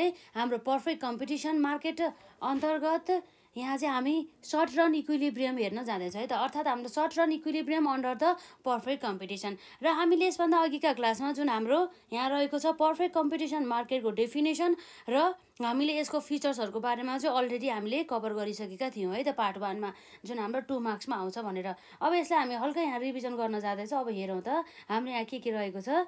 हाम्रो perfect competition market अन्तर्गत यहाँ चाहिँ हामी सर्ट रन इक्विलिब्रियम हेर्न जाँदैछौँ है त अर्थात् हाम्रो short run equilibrium under the perfect competition र हामीले यसभन्दा अघिका क्लासमा जुन हाम्रो यहाँ रहेको छ पर्फेक्ट कम्पिटिसन मार्केटको डेफिनेसन र हामीले यसको फिचर्सहरूको बारेमा चाहिँ अलरेडी हामीले कभर गरिसकेका थियौँ है त पार्ट वानमा जुन हाम्रो टु मार्क्समा आउँछ भनेर अब यसलाई हामी हल्का यहाँ रिभिजन गर्न जाँदैछौँ अब हेरौँ त हाम्रो यहाँ के के रहेको छ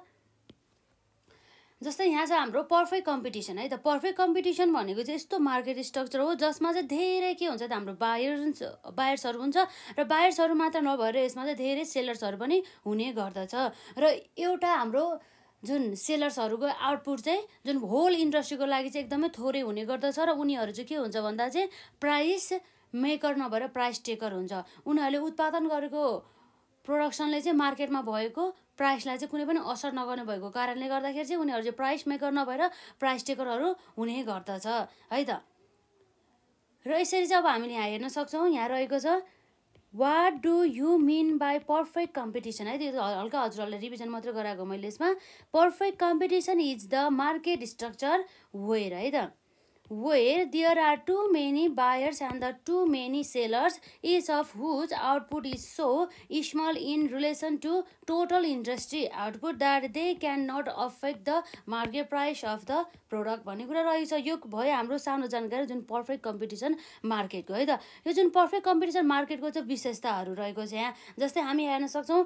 जस्तै यहाँ चाहिँ हाम्रो पर्फेक्ट कम्पिटिसन है त पर्फेक्ट कम्पिटिसन भनेको चाहिँ यस्तो मार्केट स्ट्रक्चर हो जसमा चाहिँ धेरै के हुन्छ त हाम्रो बायर्स बायर्सहरू हुन्छ र बायर्सहरू मात्र नभएर यसमा चाहिँ धेरै सेलर्सहरू पनि हुने गर्दछ र एउटा हाम्रो जुन सेलर्सहरूको आउटपुट चाहिँ जुन होल इन्डस्ट्रीको लागि चाहिँ एकदमै थोरै हुने गर्दछ र उनीहरू चाहिँ के हुन्छ भन्दा चाहिँ प्राइस मेकर नभएर प्राइस टेकर हुन्छ उनीहरूले उत्पादन गरेको प्रोडक्सनले चाहिँ मार्केटमा भएको प्राइसलाई चाहिँ कुनै पनि असर नगर्ने भएको कारणले गर्दाखेरि चाहिँ उनीहरू चाहिँ प्राइस मेकर नभएर प्राइस टेकरहरू हुने गर्दछ है त र यसरी चाहिँ अब हामीले यहाँ हेर्न सक्छौँ यहाँ रहेको छ what do you mean by perfect competition है त्यो हल्का हजुरहरूलाई रिभिजन मात्रै गराएको मैले यसमा perfect competition is the market structure where है त where there are too many buyers and the too many sellers, each of whose output is so small in relation to total industry output that they cannot affect the market price of the product भन्ने कुरा रहेछ यो भयो हाम्रो सानो जानकारी जुन perfect competition मार्केटको है त यो जुन पर्फेक्ट कम्पिटिसन मार्केटको चाहिँ विशेषताहरू रहेको छ यहाँ जस्तै हामी हेर्न सक्छौँ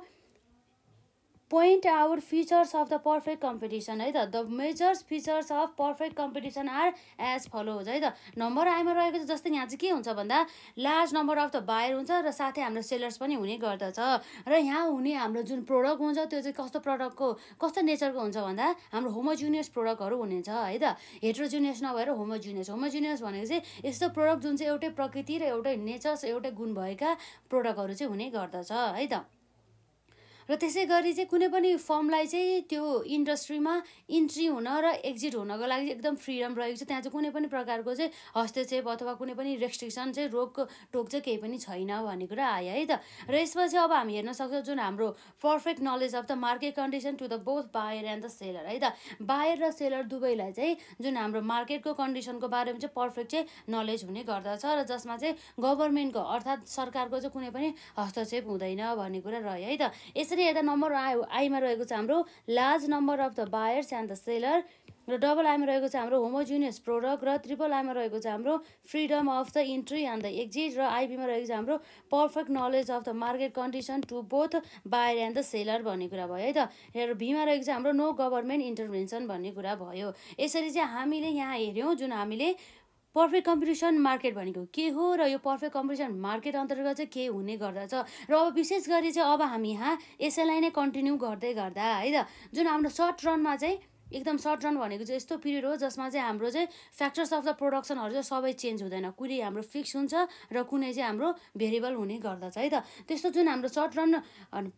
point our features of the perfect competition है त the majors features of perfect competition are as follows है त नम्बर आइमा रहेको छ जस्तै यहाँ चाहिँ के हुन्छ भन्दा large number of the buyer हुन्छ र साथै हाम्रो सेलर्स पनि हुने गर्दछ र यहाँ हुने हाम्रो जुन प्रडक्ट हुन्छ त्यो चाहिँ कस्तो प्रडक्टको कस्तो नेचरको हुन्छ भन्दा हाम्रो होमोजुनियस प्रडक्टहरू हुनेछ है त हेट्रोजुनियस नभएर होमोजुनियस होमोजुनियस भनेको चाहिँ यस्तो प्रडक्ट जुन चाहिँ एउटै प्रकृति र एउटै नेचर्स एउटै गुण भएका प्रडक्टहरू चाहिँ हुने गर्दछ है त र त्यसै गरी चाहिँ कुनै पनि फर्मलाई चाहिँ त्यो इन्डस्ट्रीमा इन्ट्री हुन र एक्जिट हुनको लागि एकदम फ्रिडम रहेको छ त्यहाँ चाहिँ कुनै पनि प्रकारको चाहिँ हस्तक्षेप अथवा कुनै पनि रेस्ट्रिक्सन चाहिँ रोक टोक चाहिँ केही पनि छैन भन्ने कुरा आयो है त र यसपछि अब हामी हेर्न सक्छौँ जुन हाम्रो perfect knowledge of the market condition to the both buyer and the seller है त बायर र सेलर दुवैलाई चाहिँ जुन हाम्रो मार्केटको कन्डिसनको बारेमा चाहिँ पर्फेक्ट चाहिँ नलेज हुने गर्दछ र जसमा चाहिँ गभर्मेन्टको अर्थात् सरकारको चाहिँ कुनै पनि हस्तक्षेप हुँदैन भन्ने कुरा रह्यो है त यसै यसरी हेर्दा नम्बर आयो आईमा रहेको छ हाम्रो large number of the buyers and the seller र डबल आईमा रहेको छ हाम्रो होमोजिनियस प्रोडक्ट र ट्रिपल आईमा रहेको छ हाम्रो freedom of the entry and the exit र आइबीमा रहेको छ हाम्रो perfect knowledge of the market condition to both buyer and the seller भन्ने कुरा भयो है त र भीमा रहेको छ हाम्रो नो गभर्मेन्ट इन्टरभेन्सन भन्ने कुरा भयो यसरी चाहिँ हामीले यहाँ हेऱ्यौँ जुन हामीले पर्फेक्ट कम्पिटिसन मार्केट भनेको के हो र यो पर्फेक्ट कम्पिटिसन मार्केट अन्तर्गत चाहिँ के हुने गर्दछ र अब विशेष गरी चाहिँ अब हामी यहाँ यसैलाई नै कन्टिन्यू गर्दै गर्दा है त जुन हाम्रो सर्ट रनमा चाहिँ एकदम सर्ट रन भनेको चाहिँ यस्तो पिरियड हो जसमा चाहिँ हाम्रो चाहिँ फ्याक्टर्स अफ द प्रोडक्सनहरू चाहिँ सबै चेन्ज हुँदैन कुनै हाम्रो फिक्स हुन्छ र कुनै चाहिँ हाम्रो भेरिएबल हुने गर्दछ है त त्यस्तो जुन हाम्रो सर्ट रन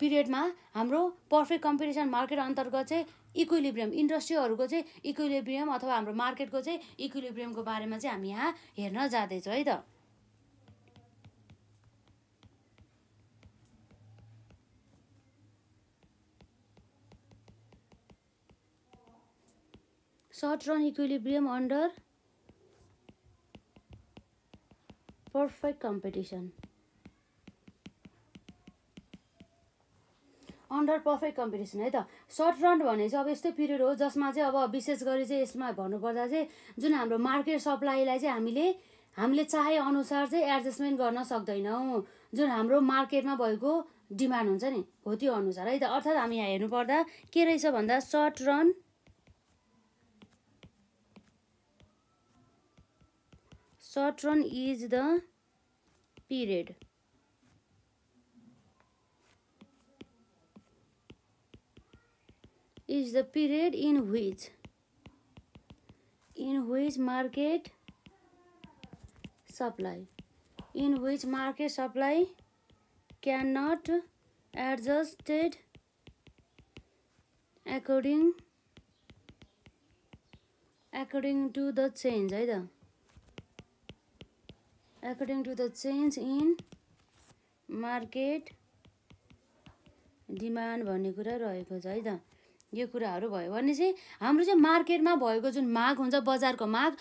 पिरियडमा हाम्रो पर्फेक्ट कम्पिटिसन मार्केट अन्तर्गत चाहिँ इक्विलिब्रियम इन्डस्ट्रीहरूको चाहिँ इक्विलिब्रियम अथवा हाम्रो मार्केटको चाहिँ इक्विलिब्रियमको बारेमा चाहिँ हामी यहाँ हेर्न जाँदैछौँ है त short run equilibrium under perfect competition under perfect competition है त सर्ट रन भने चाहिँ अब यस्तो पिरियड हो जसमा चाहिँ अब विशेष गरी चाहिँ यसमा भन्नुपर्दा चाहिँ जुन हाम्रो मार्केट सप्लाईलाई चाहिँ हामीले हामीले चाहे अनुसार चाहिँ एडजस्टमेन्ट गर्न सक्दैनौँ जुन हाम्रो मार्केटमा भएको डिमान्ड हुन्छ नि हो त्यो अनुसार है त अर्थात् हामी यहाँ हेर्नुपर्दा के रहेछ भन्दा short run short run is the period is the period in which in which market supply in which market supply cannot adjusted according according to the change either right? according to the change in market demand भन्ने कुरा रहेको छ है त यो कुराहरू भयो भने चाहिँ हाम्रो चाहिँ मार्केटमा भएको जुन माग हुन्छ बजारको माग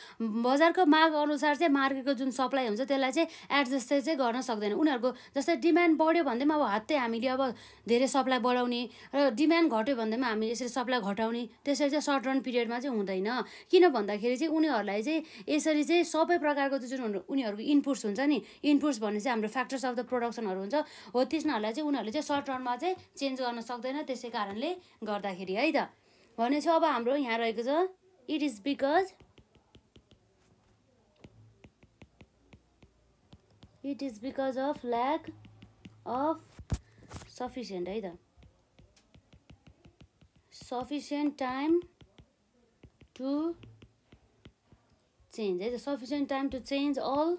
बजारको माग अनुसार चाहिँ मार्केटको जुन सप्लाई हुन्छ त्यसलाई चाहिँ एडजस्ट चाहिँ गर्न सक्दैन उनीहरूको जस्तै डिमान्ड बढ्यो पनि अब हातै हामीले अब धेरै सप्लाई बढाउने र डिमान्ड घट्यो पनि हामीले यसरी सप्लाई घटाउने त्यसरी चाहिँ सर्ट रन पिरियडमा चाहिँ हुँदैन किन भन्दाखेरि चाहिँ उनीहरूलाई चाहिँ यसरी चाहिँ सबै प्रकारको जुन उनीहरूको इनपुट्स हुन्छ नि इनपुट्स भन्ने चाहिँ हाम्रो फ्याक्टर्स अफ द प्रडक्सनहरू हुन्छ हो तिनीहरूलाई चाहिँ उनीहरूले चाहिँ सर्ट रनमा चाहिँ चेन्ज गर्न सक्दैन त्यसै कारणले गर्दाखेरि है है त भनेपछि अब हाम्रो यहाँ रहेको छ it is because it is because of lack of sufficient है त सफिसियन्ट टाइम टु चेन्ज है त sufficient time to change all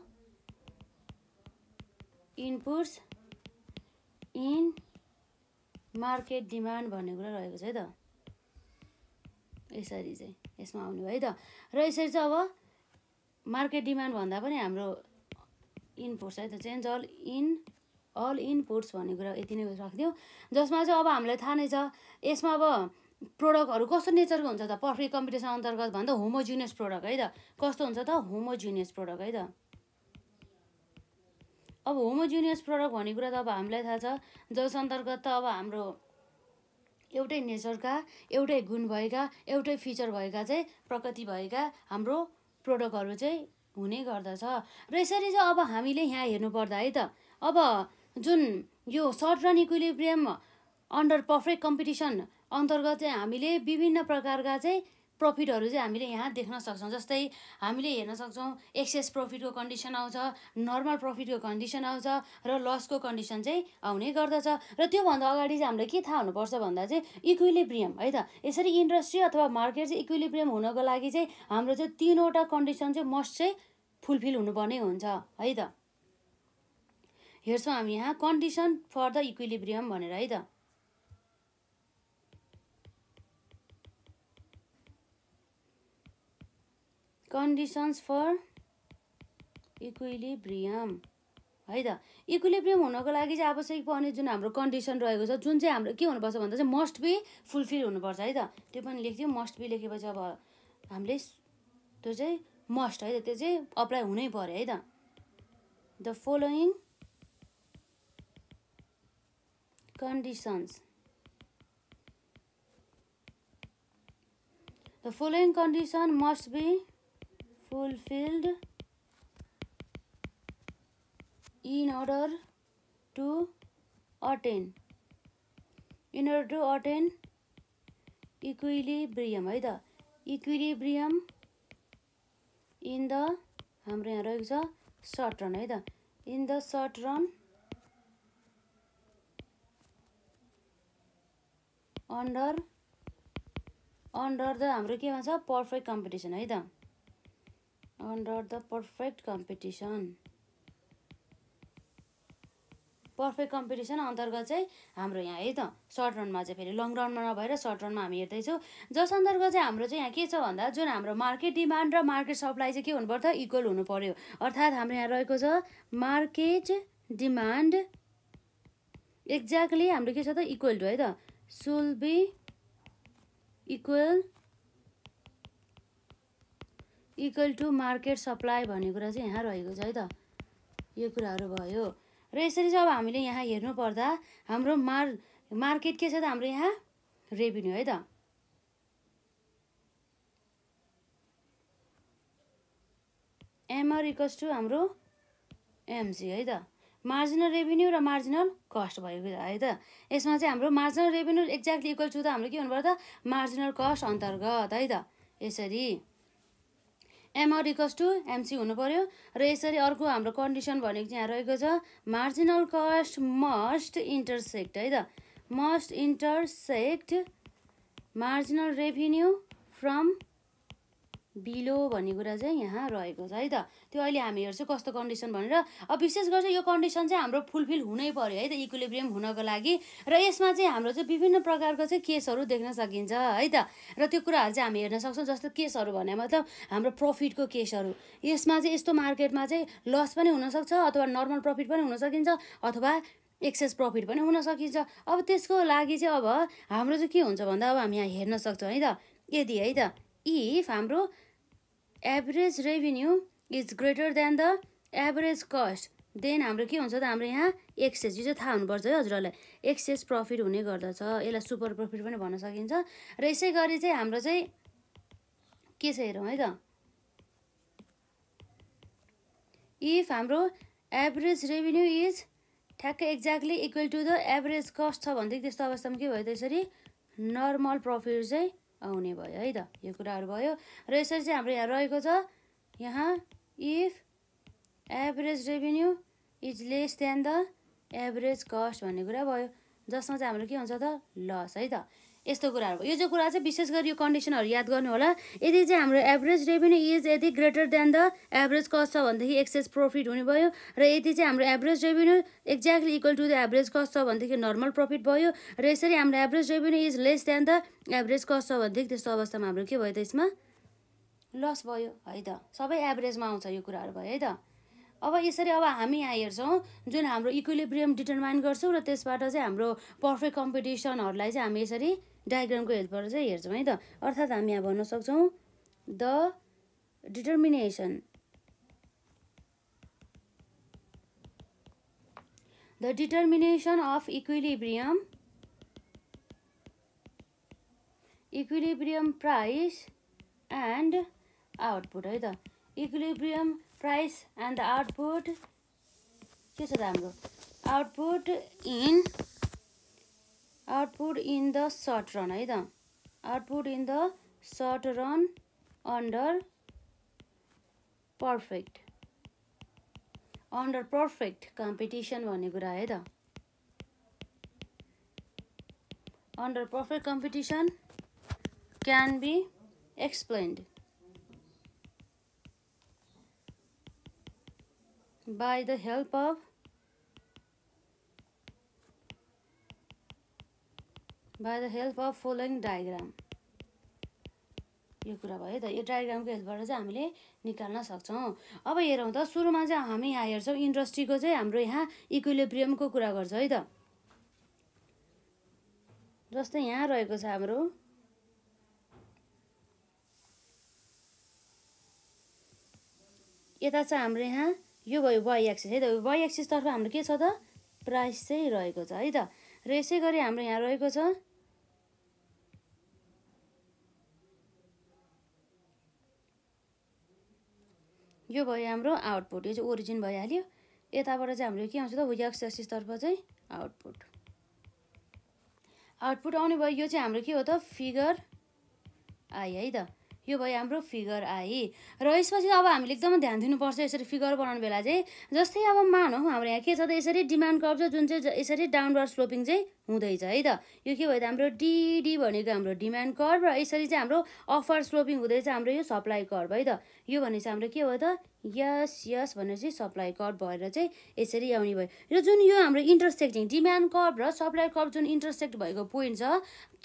inputs in market demand भन्ने कुरा रहेको छ है त यसरी चाहिँ यसमा भयो है त र यसरी चाहिँ अब मार्केट डिमान्ड भन्दा पनि हाम्रो इनपुट्स है त change all in all inputs भन्ने कुरा यति नै राखिदिउँ जसमा चाहिँ अब हामीलाई थाहा नै छ यसमा अब प्रडक्टहरू कस्तो नेचरको हुन्छ त पर्फेक्ट कम्पिटिसन अन्तर्गत भन्दा होमोजिनियस प्रडक्ट है त कस्तो हुन्छ त होमोजिनियस प्रडक्ट है त अब होमोजिनियस प्रडक्ट भन्ने कुरा त अब हामीलाई थाहा छ जस अन्तर्गत त अब हाम्रो एउटै नेचरका एउटै गुण भएका एउटै फिचर भएका चाहिँ प्रकृति भएका हाम्रो प्रोडक्टहरू चाहिँ हुने गर्दछ र यसरी चाहिँ अब हामीले यहाँ हेर्नुपर्दा है त अब जुन यो short run equilibrium under perfect competition अन्तर्गत चाहिँ हामीले विभिन्न प्रकारका चाहिँ प्रफिटहरू चाहिँ हामीले यहाँ देख्न सक्छौँ जस्तै हामीले हेर्न सक्छौँ एक्सेस प्रफिटको कन्डिसन आउँछ नर्मल प्रफिटको कन्डिसन आउँछ र लसको कन्डिसन चाहिँ आउने गर्दछ र त्योभन्दा अगाडि चाहिँ हामीले के थाहा हुनुपर्छ भन्दा चाहिँ इक्विलिब्रियम है त यसरी इन्डस्ट्री अथवा मार्केट चाहिँ इक्विलिब्रियम हुनको लागि चाहिँ हाम्रो चाहिँ तिनवटा कन्डिसन चाहिँ मस्ट चाहिँ फुलफिल हुनुपर्ने हुन्छ है त हेर्छौँ हामी यहाँ कन्डिसन फर द इक्विलिब्रियम भनेर है त कन्डिसन्स फर इक्विलिब्रियम है त इक्विलिब्रियम हुनको लागि चाहिँ आवश्यक पर्ने जुन हाम्रो कन्डिसन रहेको छ जुन चाहिँ हाम्रो के हुनुपर्छ भन्दा चाहिँ मस्ट बी फुलफिल हुनुपर्छ है त त्यो पनि लेख्थ्यो मस्ट बी लेखेपछि अब हामीले त्यो चाहिँ मस्ट है त त्यो चाहिँ अप्लाई हुनै पऱ्यो है त the following conditions the following condition must be fulfilled in order to attain in order to attain equilibrium है त equilibrium in the हाम्रो यहाँ रह्यो छ short run है त in the short run under under the हाम्रो के भन्छ perfect competition है त under the perfect competition perfect competition अन्तर्गत चाहिँ हाम्रो यहाँ है त सर्ट रनमा चाहिँ फेरि लङ रनमा नभएर सर्ट रनमा हामी हेर्दैछौँ जस अन्तर्गत चाहिँ हाम्रो चाहिँ यहाँ के छ भन्दा जुन हाम्रो मार्केट डिमान्ड र मार्केट सप्लाई चाहिँ के हुनुपर्छ इक्वल हुनु पऱ्यो अर्थात् हाम्रो यहाँ रहेको छ मार्केट डिमान्ड एक्ज्याक्टली हाम्रो के छ त इक्वल टु है त should be equal equal to market supply भन्ने कुरा चाहिँ यहाँ रहेको छ है त यो कुराहरू भयो र यसरी चाहिँ अब हामीले यहाँ हेर्नुपर्दा हाम्रो मार मार्केट के छ त हाम्रो यहाँ रेभिन्यू है त एमआर इक्वल्स टु हाम्रो एमसी है त मार्जिनल रेभिन्यू र मार्जिनल कस्ट भएको है त यसमा चाहिँ हाम्रो marginal revenue exactly equal to त हाम्रो के हुनुपर्छ मार्जिनल कस्ट अन्तर्गत है त यसरी एमआर इक्वस टु एमसी हुनु पऱ्यो र यसरी अर्को हाम्रो कन्डिसन भनेको चाहिँ यहाँ रहेको छ मार्जिनल कस्ट मस्ट इन्टरसेक्ट है त must intersect marginal revenue from below भन्ने कुरा चाहिँ यहाँ रहेको छ है त त्यो अहिले हामी हेर्छौँ कस्तो कन्डिसन भनेर अब विशेष गरेर यो कन्डिसन चाहिँ हाम्रो फुलफिल हुनै पऱ्यो है त इक्विलिब्रियम हुनको लागि र यसमा चाहिँ हाम्रो चाहिँ विभिन्न प्रकारको चाहिँ केसहरू देख्न सकिन्छ है त र त्यो कुराहरू चाहिँ हामी हेर्न सक्छौँ जस्तो केसहरू भने मतलब हाम्रो प्रफिटको केसहरू यसमा चाहिँ यस्तो मार्केटमा चाहिँ लस पनि हुनसक्छ अथवा नर्मल प्रफिट पनि हुन सकिन्छ अथवा एक्सेस प्रफिट पनि हुन सकिन्छ अब त्यसको लागि चाहिँ अब हाम्रो चाहिँ के हुन्छ भन्दा अब हामी यहाँ हेर्न सक्छौँ है त यदि है त इफ हाम्रो average revenue is greater than the average cost then हाम्रो के हुन्छ त हाम्रो यहाँ एक्सेस यो चाहिँ थाहा हुनुपर्छ है हजुरहरूलाई एक्सेस प्रफिट हुने गर्दछ यसलाई सुपर प्रफिट पनि भन्न सकिन्छ र यसै गरी चाहिँ हाम्रो चाहिँ के छ हेरौँ है त इफ हाम्रो एभरेज रेभिन्यू इज ठ्याक्कै exactly equal to the average cost छ भनेदेखि त्यस्तो अवस्थामा के भयो त्यसरी नर्मल प्रफिट चाहिँ आउने भयो है त यो कुराहरू भयो र यसरी चाहिँ हाम्रो यहाँ रहेको छ यहाँ if average revenue is less than the average cost भन्ने कुरा भयो जसमा चाहिँ हाम्रो के हुन्छ त लस है त यस्तो कुराहरू यो जो कुरा चाहिँ विशेष गरी यो कन्डिसनहरू याद गर्नु होला यदि चाहिँ हाम्रो एभरेज रेभेन्यू इज यदि greater than the average cost छ भनेदेखि एक्सेस प्रफिट हुने भयो र यदि चाहिँ हाम्रो average revenue exactly equal to the average cost छ भनेदेखि नर्मल प्रफिट भयो र यसरी हाम्रो average revenue is less than the average cost छ भनेदेखि त्यस्तो अवस्थामा हाम्रो के भयो त यसमा लस भयो है त सबै एभरेजमा आउँछ यो कुराहरू भयो है त अब यसरी अब हामी यहाँ हेर्छौँ जुन हाम्रो इक्विलिब्रियम डिटरमाइन गर्छौँ र त्यसबाट चाहिँ हाम्रो पर्फेक्ट कम्पिटिसनहरूलाई चाहिँ हामी यसरी डायग्रामको हेल्पबाट चाहिँ हेर्छौँ है त अर्थात् हामी यहाँ भन्न सक्छौँ the determination the determination of equilibrium equilibrium price and output है त equilibrium price and the output के छ त हाम्रो output in output in the short run है त output in the short run under perfect under perfect competition भन्ने कुरा है त under perfect competition can be explained by the help of by the help of following diagram यो कुरा भयो त यो डायग्रामको हेल्पबाट चाहिँ हामीले निकाल्न सक्छौँ अब हेरौँ त सुरुमा चाहिँ हामी यहाँ हेर्छौँ इन्डस्ट्रीको चाहिँ हाम्रो यहाँ इक्विलिब्रियमको कुरा गर्छ है त जस्तै यहाँ रहेको छ हाम्रो यता चाहिँ हाम्रो यहाँ यो भयो वाइ एक्सिस है त वाइ एक्सिसतर्फ हाम्रो के छ त प्राइस चाहिँ रहेको छ है त र यसै गरी हाम्रो यहाँ रहेको छ यो भयो हाम्रो आउटपुट यो चाहिँ ओरिजिन भइहाल्यो यताबाट चाहिँ हाम्रो के आउँछ त यक्स एक्सिसतर्फ चाहिँ आउटपुट आउटपुट आउने भयो यो चाहिँ हाम्रो के हो त फिगर आयो है त यो भयो हाम्रो फिगर आई र यसपछि अब हामीले एकदम ध्यान दिनुपर्छ यसरी फिगर बनाउने बेला चाहिँ जस्तै अब मानौँ हाम्रो यहाँ के छ त यसरी डिमान्ड कर्भ छ जुन चाहिँ यसरी डाउनवर्ड स्लोपिङ चाहिँ हुँदैछ है त यो के भयो त हाम्रो डिडी भनेको हाम्रो डिमान्ड कर्भ र यसरी चाहिँ हाम्रो अफर स्लोपिङ हुँदैछ हाम्रो यो सप्लाई कर्भ है त यो भनेपछि हाम्रो के भयो त यस यस भनेर चाहिँ सप्लाई कर्ब भएर चाहिँ यसरी आउने भयो र जुन यो हाम्रो इन्टरसेक्टिङ डिमान्ड कर्ब र सप्लाई कर्ब जुन इन्टरसेक्ट भएको पोइन्ट छ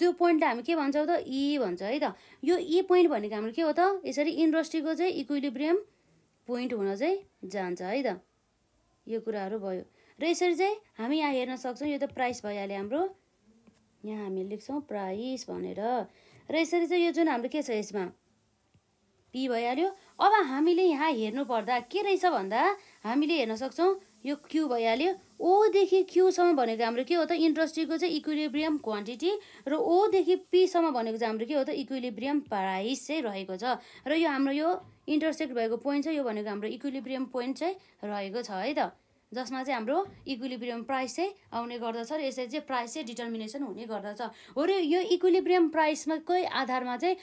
त्यो पोइन्टलाई हामी के भन्छौँ त ई e भन्छ है त यो इ e पोइन्ट भनेको हाम्रो के हो त यसरी इन्डस्ट्रीको चाहिँ इक्विलिब्रियम पोइन्ट हुन चाहिँ जान्छ है त यो कुराहरू भयो र यसरी चाहिँ हामी यहाँ हेर्न सक्छौँ यो त प्राइस भइहाल्यो हाम्रो यहाँ हामी लेख्छौँ प्राइस भनेर र यसरी चाहिँ यो जुन हाम्रो के छ यसमा पी भइहाल्यो अब हामीले यहाँ हेर्नुपर्दा के रहेछ भन्दा हामीले हेर्न सक्छौँ यो क्यु भइहाल्यो ओदेखि क्युसम्म भनेको हाम्रो के हो त इन्डस्ट्रीको चाहिँ इक्विलिब्रियम क्वान्टिटी र ओदेखि पीसम्म भनेको चाहिँ हाम्रो के हो त इक्विलिब्रियम प्राइस चाहिँ रहेको छ र यो हाम्रो यो इन्टरसेक्ट भएको पोइन्ट छ यो भनेको हाम्रो इक्विलिब्रियम पोइन्ट चाहिँ रहेको छ है त जसमा चाहिँ हाम्रो इक्विलिब्रियम प्राइस चाहिँ आउने गर्दछ र यसरी चाहिँ प्राइस चाहिँ डिटर्मिनेसन हुने गर्दछ हो र यो इक्विलिब्रियम प्राइसमाकै आधारमा चाहिँ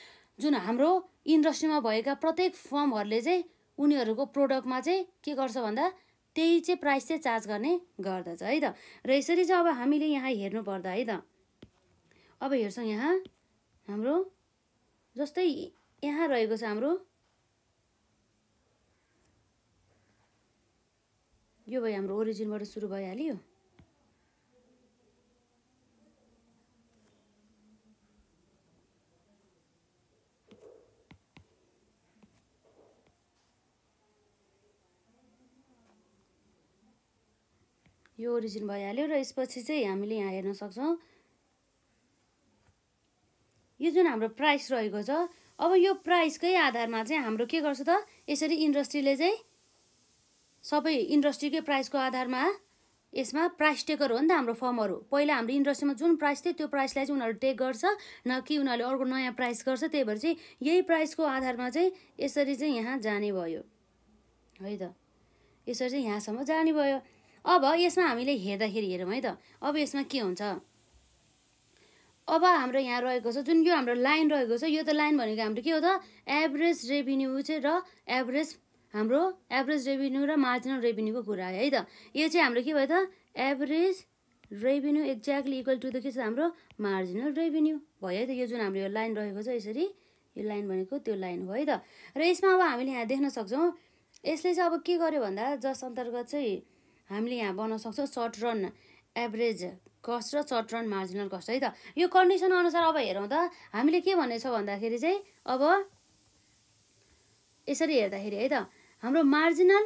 जुन हाम्रो इन्डस्ट्रीमा भएका प्रत्येक फर्महरूले चाहिँ उनीहरूको प्रोडक्टमा चाहिँ के गर्छ भन्दा त्यही चाहिँ प्राइस चाहिँ चार्ज गर्ने गर्दछ है त र यसरी चाहिँ अब हामीले यहाँ हेर्नु पर्दा है त अब हेर्छौँ यहाँ हाम्रो जस्तै यहाँ रहेको छ हाम्रो यो भयो हाम्रो ओरिजिनबाट सुरु भइहाल्यो यो ओरिजिन भइहाल्यो र यसपछि चाहिँ हामीले यहाँ हेर्न सक्छौँ यो जुन हाम्रो प्राइस रहेको छ अब यो प्राइसकै आधारमा चाहिँ हाम्रो के गर्छ त यसरी इन्डस्ट्रीले चाहिँ सबै इन्डस्ट्रीकै प्राइसको आधारमा यसमा प्राइस टेकर हो नि त हाम्रो फर्महरू पहिला हाम्रो इन्डस्ट्रीमा जुन प्राइस थियो त्यो प्राइसलाई चाहिँ उनीहरू टेक गर्छ न कि उनीहरूले अर्को नयाँ प्राइस गर्छ त्यही भएर चाहिँ यही प्राइसको आधारमा चाहिँ यसरी चाहिँ यहाँ जाने भयो है त यसरी चाहिँ यहाँसम्म जाने भयो अब यसमा हामीले हेर्दाखेरि हेरौँ है त अब यसमा के हुन्छ अब हाम्रो यहाँ रहेको छ जुन यो हाम्रो लाइन रहेको छ यो त लाइन भनेको हाम्रो के हो त एभरेज रेभिन्यू चाहिँ र एभरेज हाम्रो एभरेज रेभिन्यू र मार्जिनल रेभिन्यूको कुरा है त यो चाहिँ हाम्रो के भयो त average revenue exactly equal to the के छ हाम्रो मार्जिनल रेभिन्यू भयो है त यो जुन हाम्रो यो लाइन रहेको छ यसरी यो लाइन भनेको त्यो लाइन हो है त र यसमा अब हामीले यहाँ देख्न सक्छौँ यसले चाहिँ अब के गर्यो भन्दा जस अन्तर्गत चाहिँ हामीले यहाँ बनाउन सक्छौँ सर्ट रन एभरेज कस्ट र सर्ट रन मार्जिनल कस्ट है त यो कन्डिसन अनुसार अब हेरौँ त हामीले के छ भन्दाखेरि चाहिँ अब यसरी हेर्दाखेरि है त हाम्रो मार्जिनल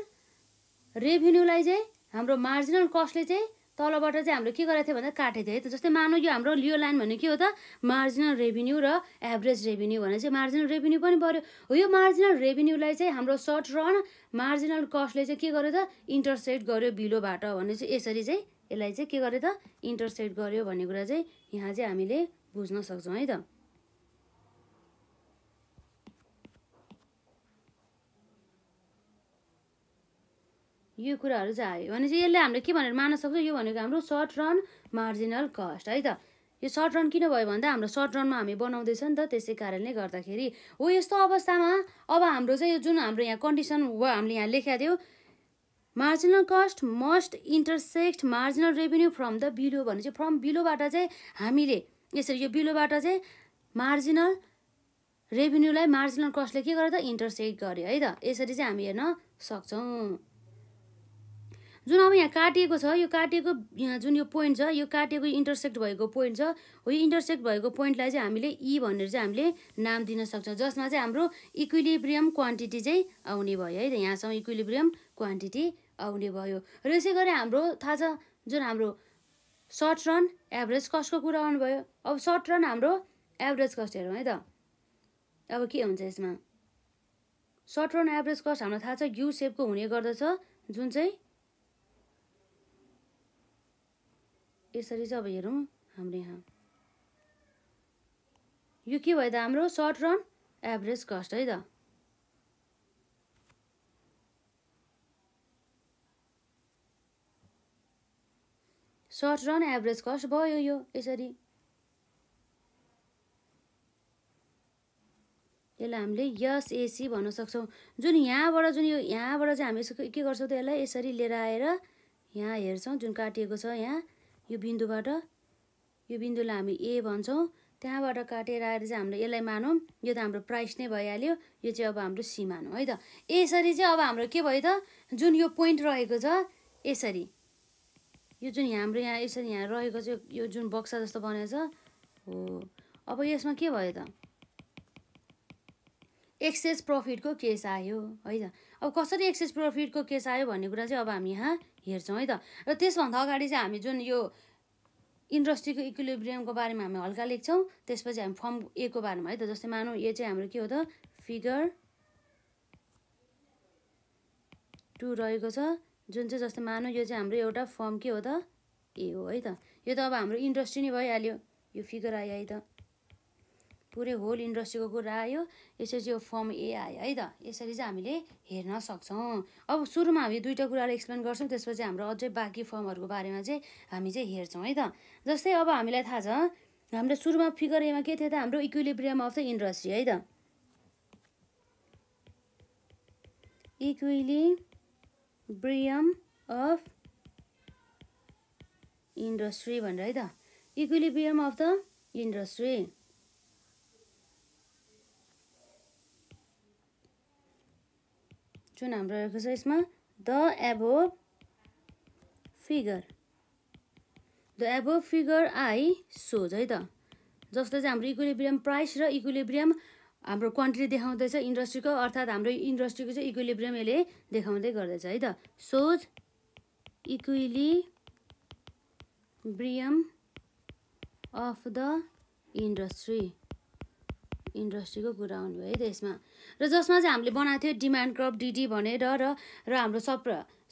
रेभेन्यूलाई चाहिँ हाम्रो मार्जिनल कस्टले चाहिँ तलबाट चाहिँ हाम्रो के गरेको थियो भन्दा काटेको थियो है त जस्तै मानौ यो हाम्रो लियो लाइन भनेको के हो त मार्जिनल रेभिन्यू र एभरेज रेभिन्यू भने चाहिँ मार्जिनल रेभिन्यू पनि पऱ्यो हो यो मार्जिनल रेभिन्यूलाई चाहिँ हाम्रो सर्ट रन मार्जिनल कस्टले चाहिँ के गर्यो त इन्टरसेट गर्यो बिलोबाट भने चाहिँ यसरी चाहिँ यसलाई चाहिँ के गर्यो त इन्टरसेक्ट गर्यो भन्ने कुरा चाहिँ यहाँ चाहिँ हामीले बुझ्न सक्छौँ है त यो कुराहरू चाहिँ आयो भने चाहिँ यसले हामीले के भनेर मान्न सक्छौँ यो भनेको हाम्रो सर्ट रन मार्जिनल कस्ट है त यो सर्ट रन किन भयो भन्दा हाम्रो सर्ट रनमा हामी बनाउँदैछ नि त त्यसै कारणले गर्दाखेरि हो यस्तो अवस्थामा अब हाम्रो चाहिँ यो जुन हाम्रो यहाँ कन्डिसन वा हामीले यहाँ लेखेका थियो marginal cost must intersect marginal revenue from the below भने चाहिँ फ्रम बिलोबाट चाहिँ हामीले यसरी यो बिलोबाट चाहिँ मार्जिनल रेभिन्यूलाई मार्जिनल कस्टले के गर्यो त इन्टरसेक्ट गर्यो है त यसरी चाहिँ हामी हेर्न सक्छौँ जुन अब यहाँ काटिएको छ यो काटिएको यहाँ जुन यो पोइन्ट छ यो काटिएको इन्टरसेक्ट भएको पोइन्ट छ हो यो इन्टरसेक्ट भएको पोइन्टलाई चाहिँ हामीले ई e भनेर चाहिँ हामीले नाम दिन सक्छौँ जसमा चाहिँ हाम्रो इक्विलिब्रियम क्वान्टिटी चाहिँ आउने भयो है त यहाँसम्म इक्विलिब्रियम क्वान्टिटी आउने भयो र यसै गरी हाम्रो थाहा छ जुन हाम्रो सर्ट रन एभरेज कस्टको कुरा आउनुभयो अब सर्ट रन हाम्रो एभरेज कस्ट हेरौँ है त अब के हुन्छ यसमा सर्ट रन एभरेज कस्ट हाम्रो थाहा छ यु सेपको हुने गर्दछ जुन चाहिँ यसरी चाहिँ अब हेरौँ हाम्रो यहाँ यो के भयो त हाम्रो सर्ट रन एभरेज कस्ट है त सर्ट रन एभरेज कस्ट भयो यो यसरी यसलाई हामीले यस एसी भन्न सक्छौँ जुन यहाँबाट जुन यो यहाँबाट चाहिँ हामी के गर्छौँ त यसलाई यसरी लिएर आएर यहाँ हेर्छौँ जुन काटिएको छ यहाँ यो बिन्दुबाट यो बिन्दुलाई हामी ए भन्छौँ त्यहाँबाट काटेर आएर चाहिँ हामीले यसलाई मानौँ यो त हाम्रो प्राइस नै भइहाल्यो यो चाहिँ अब हाम्रो सी मानौँ है त यसरी चाहिँ अब हाम्रो के भयो त जुन यो पोइन्ट रहेको छ यसरी यो जुन हाम्रो यहाँ यसरी यहाँ रहेको चाहिँ यो जुन बक्सा जस्तो छ हो अब यसमा के भयो त एक्सेस प्रफिटको केस आयो है त अब कसरी एक्सेस प्रफिटको केस आयो भन्ने कुरा चाहिँ अब हामी यहाँ हेर्छौँ है त र त्यसभन्दा अगाडि चाहिँ हामी जुन यो इन्डस्ट्रीको इक्विलिब्रियमको बारेमा हामी हल्का लेख्छौँ त्यसपछि हामी फर्म ए को बारेमा है त जस्तै मानौँ यो चाहिँ हाम्रो के हो त फिगर टु रहेको छ जुन चाहिँ जस्तै मानौँ यो चाहिँ हाम्रो एउटा फर्म के हो त ए हो है त यो त अब हाम्रो इन्डस्ट्री नै भइहाल्यो यो फिगर आयो है त पुरै होल इन्डस्ट्रीको कुरा आयो यसरी चाहिँ यो फर्म ए आयो है त यसरी चाहिँ हामीले हेर्न सक्छौँ अब सुरुमा हामी दुईवटा कुराले एक्सप्लेन गर्छौँ त्यसपछि हाम्रो अझै बाँकी फर्महरूको बारेमा चाहिँ हामी चाहिँ हेर्छौँ है त जस्तै अब हामीलाई थाहा छ हाम्रो सुरुमा फिगर एमा के थियो त हाम्रो इक्विलिब्रियम अफ द इन्डस्ट्री है त इक्विलिब्रियम अफ इन्डस्ट्री भनेर है त इक्विलिब्रियम अफ द इन्डस्ट्री जुन हाम्रो रहेको छ यसमा the above figure the above figure I shows है त जसले चाहिँ हाम्रो इक्विलिब्रियम प्राइस र इक्विलिब्रियम हाम्रो क्वान्टिटी देखाउँदैछ इन्डस्ट्रीको अर्थात् हाम्रो इन्डस्ट्रीको चाहिँ इक्विलिब्रियम यसले देखाउँदै गर्दैछ है त shows equilibrium of the industry इन्डस्ट्रीको कुरा आउनुभयो है त्यसमा र जसमा चाहिँ हामीले बनाएको थियो डिमान्ड क्रप डिडी भनेर र र हाम्रो सप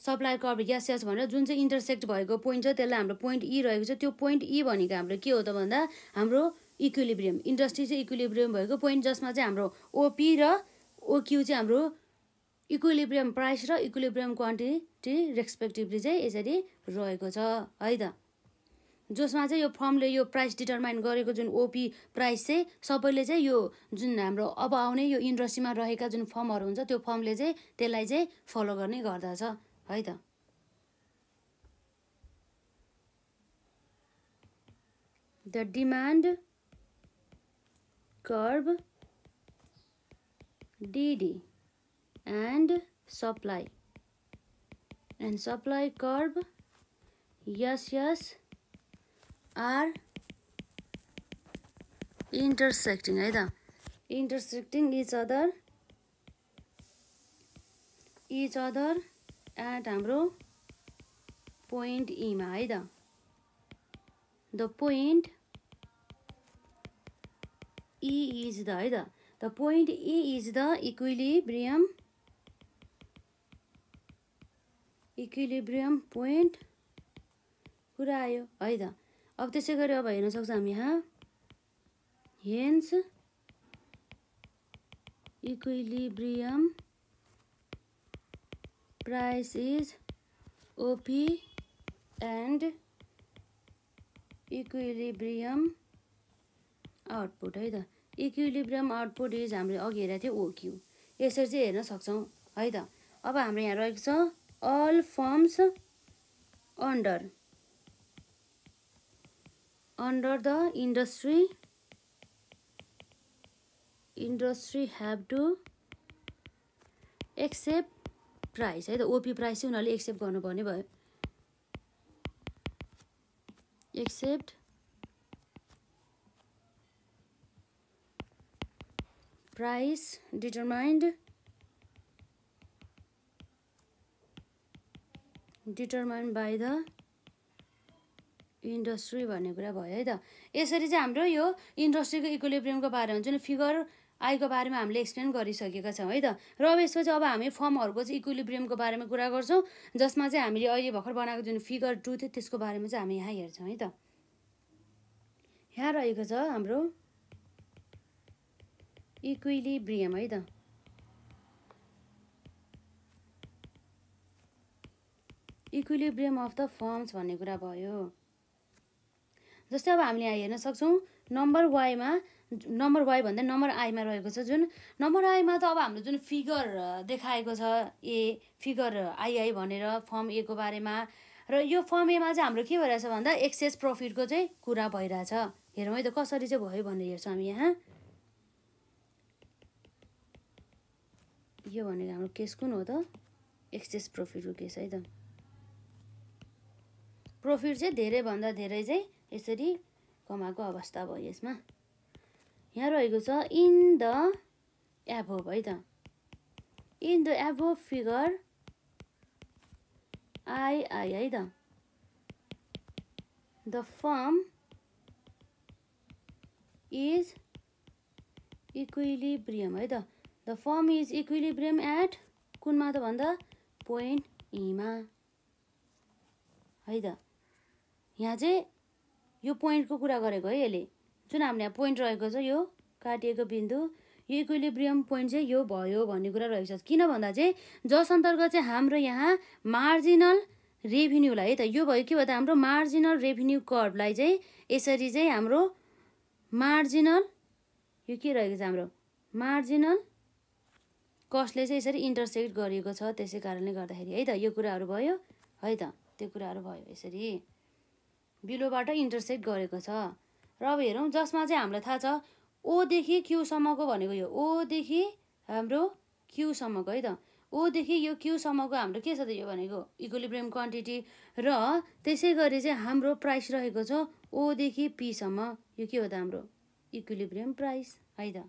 सप्लाई क्रप ग्यास यस भनेर जुन चाहिँ इन्टरसेक्ट भएको पोइन्ट छ त्यसलाई हाम्रो पोइन्ट ई e रहेको छ त्यो पोइन्ट ई e भनेको हाम्रो के हो त भन्दा हाम्रो इक्विलिब्रियम इन्डस्ट्री चाहिँ इक्विलिब्रियम भएको पोइन्ट जसमा चाहिँ हाम्रो ओपी र ओक्यु चाहिँ हाम्रो इक्विलिब्रियम प्राइस र इक्विलिब्रियम क्वान्टिटी रेस्पेक्टिभली चाहिँ यसरी रहेको छ है त जसमा चाहिँ यो फर्मले यो प्राइस डिटर्माइन गरेको जुन ओपी प्राइस चाहिँ सबैले चाहिँ यो जुन हाम्रो अब आउने यो इन्डस्ट्रीमा रहेका जुन फर्महरू हुन्छ त्यो फर्मले चाहिँ त्यसलाई चाहिँ फलो गर्ने गर्दछ है त the demand curve DD and supply and supply curve S S are intersecting है त intersecting each other each other at हाम्रो पोइन्ट ईमा e है त the point E is the है त the point E is the equilibrium equilibrium point कुरा आयो है त अब त्यसै गरी अब हेर्न सक्छौँ हामी यहाँ hence equilibrium price is OP and equilibrium output है त इक्विलिब्रियम आउटपुट इज हामीले अघि हेरेको थियो ओक्यु यसरी चाहिँ हेर्न सक्छौँ है त अब हाम्रो यहाँ रहेको छ all firms under under the industry industry have to accept price है त ओपी प्राइस चाहिँ उनीहरूले एक्सेप्ट गर्नुपर्ने भयो accept price determined determined by the industry भन्ने कुरा भयो है त यसरी चाहिँ हाम्रो यो इन्डस्ट्रीको इक्विलिब्रियमको बारेमा जुन फिगर आईको बारेमा हामीले एक्सप्लेन गरिसकेका छौँ है त र अब यसमा चाहिँ अब हामी फर्महरूको चाहिँ इक्विलिब्रियमको बारेमा कुरा गर्छौँ जसमा चाहिँ हामीले अहिले भर्खर बनाएको जुन फिगर टू थियो त्यसको बारेमा चाहिँ हामी यहाँ हेर्छौँ है त यहाँ रहेको छ हाम्रो इक्विलिब्रियम है त इक्विलिब्रियम अफ द फर्म्स भन्ने कुरा भयो जस्तै अब हामीले यहाँ हेर्न सक्छौँ नम्बर वाइमा नम्बर वाइ भन्दा नम्बर आईमा रहेको छ जुन नम्बर आईमा त अब हाम्रो जुन फिगर देखाएको छ ए फिगर आइआई भनेर फर्म ए को बारेमा र यो फर्म एमा चाहिँ हाम्रो के भइरहेछ भन्दा एक्सेस प्रफिटको चाहिँ कुरा भइरहेछ हेरौँ है त कसरी चाहिँ भयो भनेर हेर्छौँ हामी यहाँ यो भनेको हाम्रो केस कुन हो त एक्सेस प्रफिटको केस है त प्रफिट चाहिँ धेरैभन्दा धेरै चाहिँ यसरी कमाएको अवस्था भयो यसमा यहाँ रहेको छ इन द एभोभ है त in the above figure I I है त द फर्म इज इक्विलिब्रियम है त the firm is equilibrium at कुनमा त भन्दा पोइन्ट इमा है त यहाँ चाहिँ यो पोइन्टको कुरा गरेको है यसले जुन हामीले यहाँ पोइन्ट रहेको छ यो काटिएको बिन्दु यो इक्वेलिब्रियम पोइन्ट चाहिँ यो भयो भन्ने कुरा रहेको छ किन भन्दा चाहिँ जस अन्तर्गत चाहिँ हाम्रो यहाँ मार्जिनल रेभिन्यूलाई है त यो भयो के भयो त हाम्रो मार्जिनल रेभिन्यू कर्भलाई चाहिँ यसरी चाहिँ हाम्रो मार्जिनल यो के रहेको छ हाम्रो मार्जिनल कस्टले चाहिँ यसरी इन्टरसेक्ट गरिएको छ त्यसै कारणले गर्दाखेरि है त यो कुराहरू भयो है त त्यो कुराहरू भयो यसरी बिलोबाट इन्टरसेक्ट गरेको छ र अब हेरौँ जसमा चाहिँ हामीलाई थाहा छ ओदेखि क्युसम्मको भनेको यो ओदेखि हाम्रो क्युसम्मको है त ओदेखि यो क्युसम्मको हाम्रो के छ त यो भनेको इक्वलिब्रियम क्वान्टिटी र त्यसै गरी चाहिँ हाम्रो प्राइस रहेको छ ओदेखि पीसम्म यो के हो त हाम्रो इक्विलिब्रियम प्राइस है त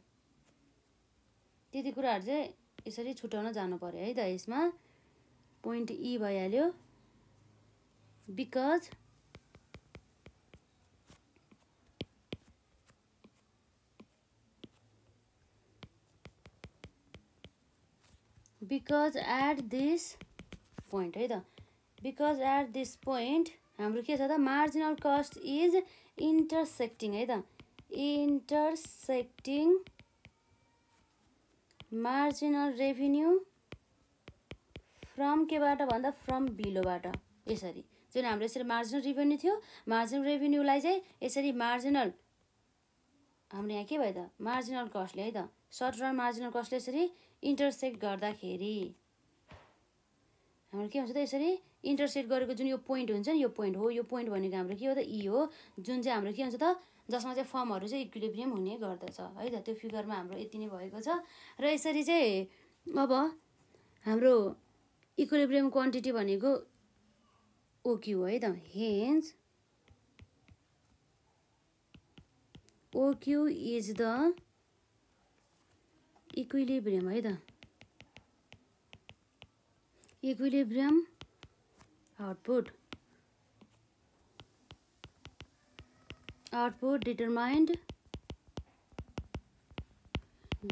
त्यति कुराहरू चाहिँ यसरी छुट्याउन जानु पऱ्यो है त यसमा पोइन्ट ई e भइहाल्यो because because at this point है त बिकज एट दिस पोइन्ट हाम्रो के छ त मार्जिनल कस्ट इज इन्टरसेक्टिङ है त इन्टरसेक्टिङ मार्जिनल रेभिन्यू फ्रम केबाट भन्दा फ्रम बिलोबाट यसरी जुन हाम्रो यसरी मार्जिनल रेभेन्यू थियो मार्जिनल रेभेन्यूलाई चाहिँ यसरी मार्जिनल हाम्रो यहाँ के भयो त मार्जिनल कस्टले है त सर्ट रन मार्जिनल कस्टले यसरी इन्टरसेक्ट गर्दाखेरि हाम्रो के हुन्छ त यसरी इन्टरसेक्ट गरेको जुन यो पोइन्ट हुन्छ नि यो पोइन्ट हो यो पोइन्ट भनेको हाम्रो के हो त इ e हो जुन चाहिँ हाम्रो के हुन्छ त जसमा चाहिँ फर्महरू चाहिँ इक्विलिब्रियम हुने गर्दछ है त त्यो फिगरमा हाम्रो यति नै भएको छ र यसरी चाहिँ अब हाम्रो इक्विलिब्रियम क्वान्टिटी भनेको ओक्यु है त hence OQ is the equilibrium है त equilibrium output output determined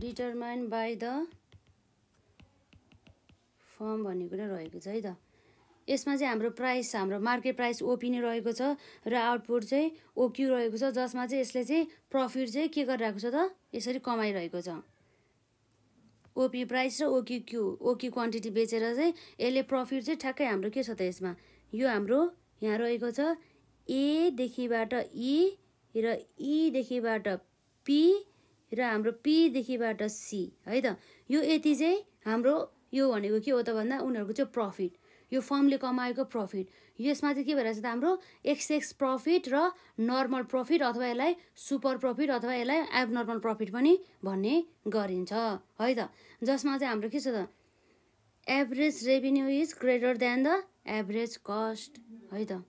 determined by the firm भन्ने कुरा रहेको छ है त यसमा चाहिँ हाम्रो प्राइस हाम्रो मार्केट प्राइस ओपी नै रहेको छ र आउटपुट चाहिँ ओक्यू रहेको छ जसमा चाहिँ यसले चाहिँ प्रफिट चाहिँ के गरिरहेको छ त यसरी कमाइरहेको छ ओपी प्राइस र ओकी क्यु ओकी क्वान्टिटी बेचेर चाहिँ यसले प्रफिट चाहिँ ठ्याक्कै हाम्रो के छ त यसमा यो हाम्रो यहाँ रहेको छ एदेखिबाट इ e र ईदेखिबाट e पी र हाम्रो पीदेखिबाट सी है त यो यति चाहिँ हाम्रो यो भनेको के हो त भन्दा उनीहरूको चाहिँ प्रफिट यो फर्मले कमाएको प्रफिट यसमा चाहिँ के भइरहेछ त हाम्रो एक्सएक्स प्रफिट र नर्मल प्रफिट अथवा यसलाई सुपर प्रफिट अथवा यसलाई एब नर्मल प्रफिट पनि भन्ने गरिन्छ है त जसमा चाहिँ हाम्रो के छ त average revenue is greater than the average cost है त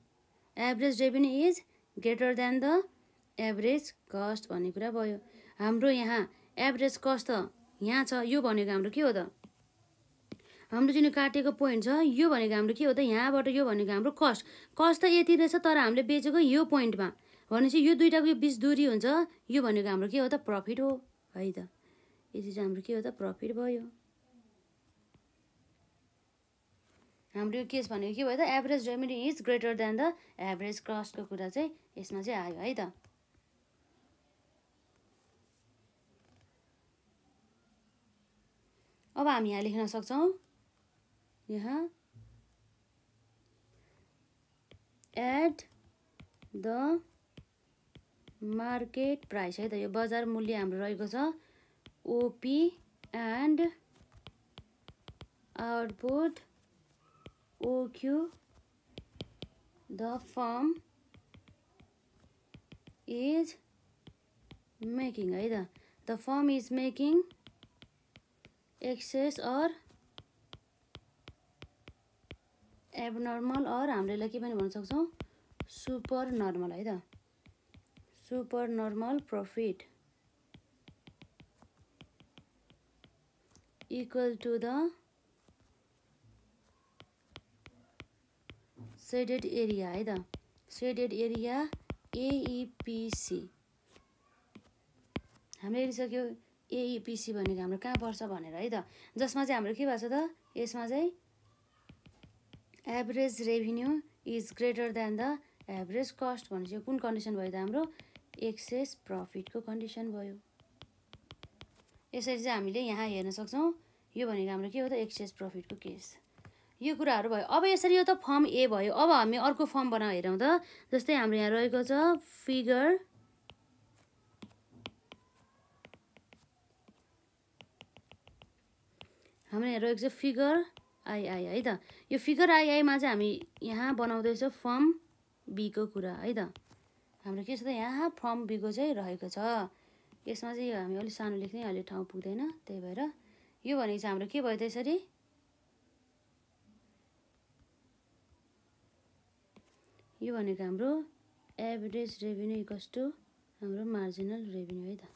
average revenue is greater than the average cost भन्ने कुरा भयो हाम्रो यहाँ एभरेज कस्ट त यहाँ छ यो भनेको हाम्रो के हो त हाम्रो जुन काटेको पोइन्ट छ यो भनेको हाम्रो के हो त यहाँबाट यो भनेको हाम्रो कस्ट कस्ट त यति रहेछ तर हामीले बेचेको यो पोइन्टमा भनेपछि यो दुइटाको यो बिच दुरी हुन्छ यो भनेको हाम्रो के हो त प्रफिट हो है त यति चाहिँ हाम्रो के हो त प्रफिट भयो हाम्रो यो केस भनेको के भयो त average revenue is greater than the average कस्टको कुरा चाहिँ यसमा चाहिँ आयो है त अब हामी यहाँ लेख्न सक्छौँ यहाँ एट द मार्केट प्राइस है त यो बजार मूल्य हाम्रो रहेको छ OP and output OQ the firm is making है त the firm is making excess or abnormal or हामीले यसलाई के पनि भन्न सक्छौँ सुपर नर्मल है त super normal profit equal to the shaded area है त सेडेड एरिया एइपिसी हामीले हेरिसक्यो एइपिसी e भनेको हाम्रो कहाँ पर्छ भनेर है त जसमा चाहिँ हाम्रो के भएको छ त यसमा चाहिँ average revenue is greater than the average cost भनेपछि कुन कन्डिसन भयो त हाम्रो एक्सेस प्रफिटको कन्डिसन भयो यसरी चाहिँ हामीले यहाँ हेर्न सक्छौँ यो भनेको हाम्रो के हो त एक्सेस प्रफिटको केस यो कुराहरू भयो अब यसरी यो त फर्म ए भयो अब हामी अर्को फर्म बनाएर हेरौँ त जस्तै हाम्रो यहाँ रहेको छ फिगर हाम्रो यहाँ रहेको छ फिगर आइआई है त यो फिगर आइआईमा चाहिँ हामी यहाँ बनाउँदैछौँ फर्म बीको कुरा है त हाम्रो के छ त यहाँ फर्म बीको चाहिँ रहेको छ यसमा चाहिँ हामी अलिक सानो लेख्ने अहिले ठाउँ पुग्दैन त्यही भएर यो भनेको चाहिँ हाम्रो के भयो त यसरी यो भनेको हाम्रो एभरेज रेभेन्यू इक्वल्स टु हाम्रो मार्जिनल रेभेन्यू है त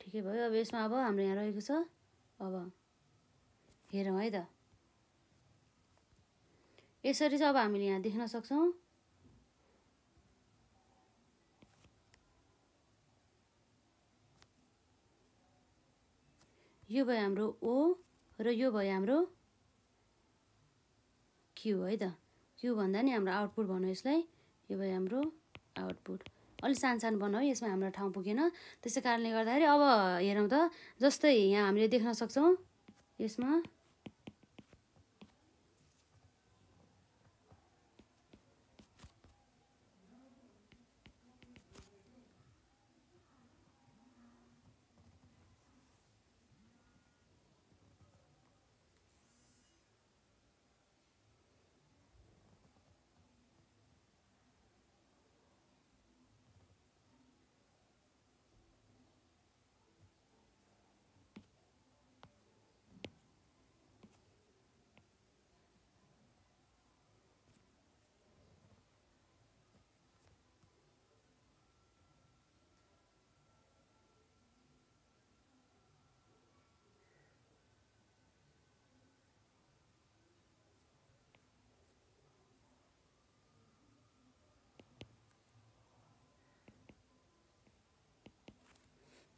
ठिकै भयो अब यसमा अब हाम्रो यहाँ रहेको छ अब हेरौँ है त यसरी चाहिँ अब हामीले यहाँ देख्न सक्छौँ यो भयो हाम्रो ओ र यो भयो हाम्रो क्यु है त क्यु भन्दा नि हाम्रो आउटपुट भनौँ यसलाई यो भयो हाम्रो आउटपुट अलिक सानो सानो बनाऊ यसमा हाम्रो ठाउँ पुगेन त्यसै कारणले गर्दाखेरि अब हेरौँ त जस्तै यहाँ हामीले देख्न सक्छौँ यसमा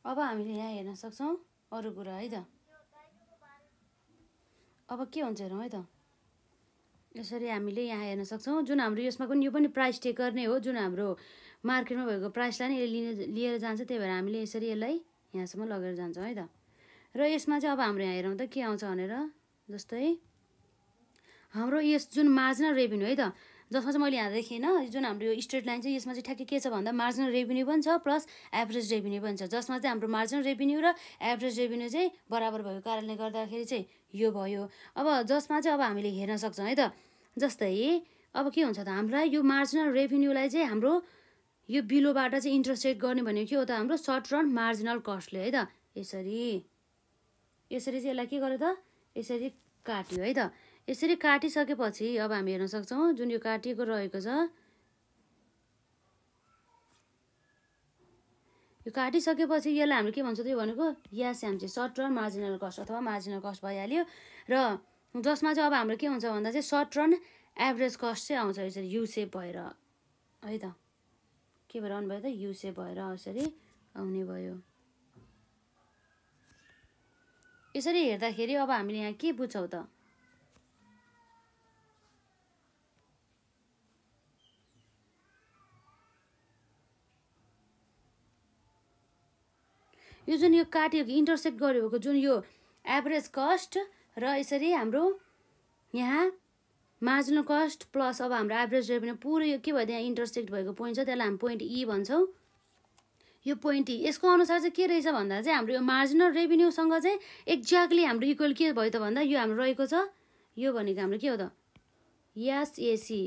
अब हामीले यहाँ हेर्न सक्छौँ अरू कुरा है त अब के हुन्छ हेरौँ है त यसरी हामीले यहाँ हेर्न सक्छौँ जुन हाम्रो यसमा पनि यो पनि प्राइस टेकर नै हो जुन हाम्रो मार्केटमा भएको प्राइसलाई नै यसले लिएर जान्छ त्यही भएर हामीले यसरी यसलाई यहाँसम्म लगेर जान्छौँ है त र यसमा चाहिँ अब हाम्रो यहाँ हेरौँ त के आउँछ भनेर जस्तै हाम्रो यस जुन मार्जिनल रेभिन्यू है त जसमा चाहिँ मैले यहाँ देखेँ जुन हाम्रो यो स्ट्रेट लाइन छ यसमा चाहिँ ठ्याक्कै के छ भन्दा मार्जिनल रेभिन्यू पनि छ प्लस एभरेज रेभिन्यू पनि छ जसमा चाहिँ हाम्रो मार्जिनल रेभिन्यू र एभरेज रेभिन्यू चाहिँ बराबर भएको कारणले गर्दाखेरि चाहिँ यो भयो अब जसमा चाहिँ अब हामीले हेर्न सक्छौँ है त जस्तै अब के हुन्छ त हामीलाई यो मार्जिनल रेभिन्यूलाई चाहिँ हाम्रो यो बिलोबाट चाहिँ इन्ट्रेस्ट गर्ने भनेको के हो त हाम्रो सर्ट रन मार्जिनल कस्टले है त यसरी यसरी चाहिँ यसलाई के गर्यो त यसरी काट्यो है त यसरी काटिसकेपछि अब हामी हेर्न सक्छौँ जुन यो काटिएको रहेको छ यो काटिसकेपछि यसलाई हामीले के भन्छौँ त्यो भनेको चाहिँ हामी चाहिँ सर्ट रन मार्जिनल कस्ट अथवा मार्जिनल कस्ट भइहाल्यो र जसमा चाहिँ अब हाम्रो के हुन्छ भन्दा चाहिँ सर्ट रन एभरेज कस्ट चाहिँ आउँछ यसरी युसेप भएर है त के भएर आउनु भयो त युसेप भएर यसरी आउने भयो यसरी हेर्दाखेरि अब हामीले यहाँ के बुझ्छौँ त यो जुन यो काटियो कि इन्टरसेक्ट गरेको जुन यो एभरेज कस्ट र यसरी हाम्रो यहाँ मार्जिनल कस्ट प्लस अब हाम्रो एभरेज रेभेन्यू पुरै यो के भयो त्यहाँ इन्टरसेक्ट भएको पोइन्ट छ त्यसलाई हामी पोइन्ट ई e भन्छौँ यो पोइन्ट ई e, यसको अनुसार चाहिँ के रहेछ भन्दा चाहिँ हाम्रो यो मार्जिनल रेभिन्यूसँग चाहिँ एक्ज्याक्टली हाम्रो इक्वल के भयो त भन्दा यो हाम्रो रहेको छ यो भनेको हाम्रो के हो त यस एसी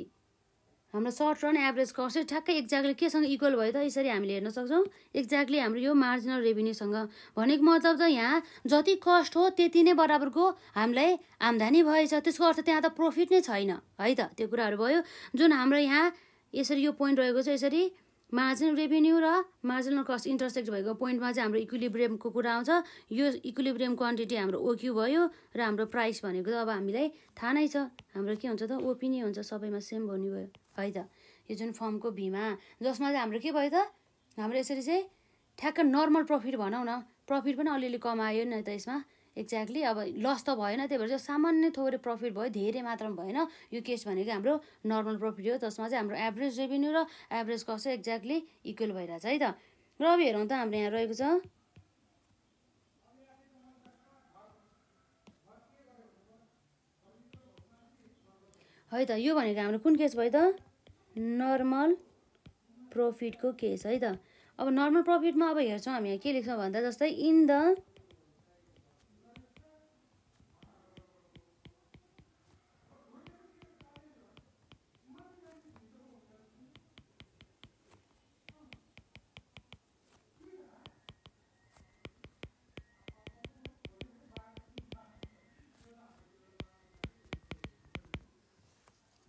हाम्रो सर्ट रन एभरेज कस्ट ठ्याक्कै एक्ज्याक्टली केसँग इक्वल भयो त यसरी हामीले हेर्न सक्छौँ एक्ज्याक्टली हाम्रो यो मार्जिनल रेभिन्यूसँग भनेको मतलब त यहाँ जति कस्ट हो त्यति नै बराबरको हामीलाई आम्दानी भएछ त्यसको अर्थ त्यहाँ त प्रफिट नै छैन है त त्यो कुराहरू भयो जुन हाम्रो यहाँ यसरी यो पोइन्ट रहेको छ यसरी मार्जिनल रेभेन्यू र मार्जिनल कस्ट इन्टरसेक्ट भएको पोइन्टमा चाहिँ हाम्रो इक्विलिब्रियमको कुरा आउँछ यो इक्विलिब्रियम क्वान्टिटी हाम्रो ओक्यू भयो र हाम्रो प्राइस भनेको त अब हामीलाई थाहा नै छ हाम्रो के हुन्छ त ओपी नै हुन्छ सबैमा सेम भन्ने भयो है त यो जुन फर्मको भीमा जसमा चाहिँ हाम्रो के भयो त हाम्रो यसरी चाहिँ ठ्याक्क नर्मल प्रफिट भनौँ न प्रफिट पनि अलिअलि कमायो नि त यसमा एक्ज्याक्टली अब लस त भएन त्यही भएर चाहिँ सामान्य थोरै प्रफिट भयो धेरै मात्रामा भएन यो केस भनेको हाम्रो नर्मल प्रफिट हो जसमा चाहिँ हाम्रो एभरेज रेभेन्यू र एभरेज कस्ट चाहिँ एक्ज्याक्टली इक्वल भइरहेछ है त र अब हेरौँ त हाम्रो यहाँ रहेको छ है त यो भनेको हाम्रो कुन केस भयो त नर्मल प्रफिटको केस है त अब नर्मल प्रफिटमा अब हेर्छौँ हामी यहाँ के लेख्छौँ भन्दा जस्तै इन द